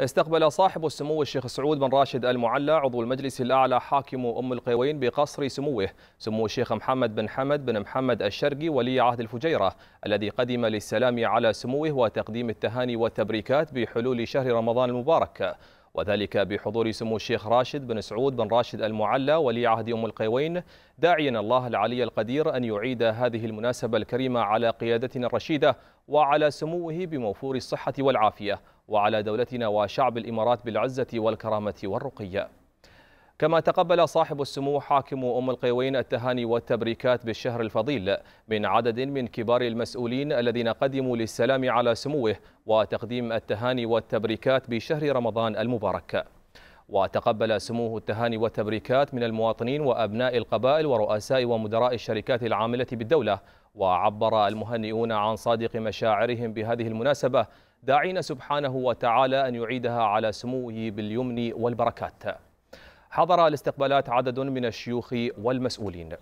استقبل صاحب السمو الشيخ سعود بن راشد المعلى عضو المجلس الأعلى حاكم أم القيوين بقصر سموه سمو الشيخ محمد بن حمد بن محمد الشرقي ولي عهد الفجيرة الذي قدم للسلام على سموه وتقديم التهاني والتبريكات بحلول شهر رمضان المبارك وذلك بحضور سمو الشيخ راشد بن سعود بن راشد المعلى ولي عهد أم القيوين داعيا الله العلي القدير أن يعيد هذه المناسبة الكريمة على قيادتنا الرشيدة وعلى سموه بموفور الصحة والعافية وعلى دولتنا وشعب الإمارات بالعزة والكرامة والرقية كما تقبل صاحب السمو حاكم أم القيوين التهاني والتبريكات بالشهر الفضيل من عدد من كبار المسؤولين الذين قدموا للسلام على سموه وتقديم التهاني والتبريكات بشهر رمضان المبارك وتقبل سموه التهاني والتبريكات من المواطنين وأبناء القبائل ورؤساء ومدراء الشركات العاملة بالدولة وعبر المهنئون عن صادق مشاعرهم بهذه المناسبة داعين سبحانه وتعالى أن يعيدها على سموه باليمن والبركات حضر الاستقبالات عدد من الشيوخ والمسؤولين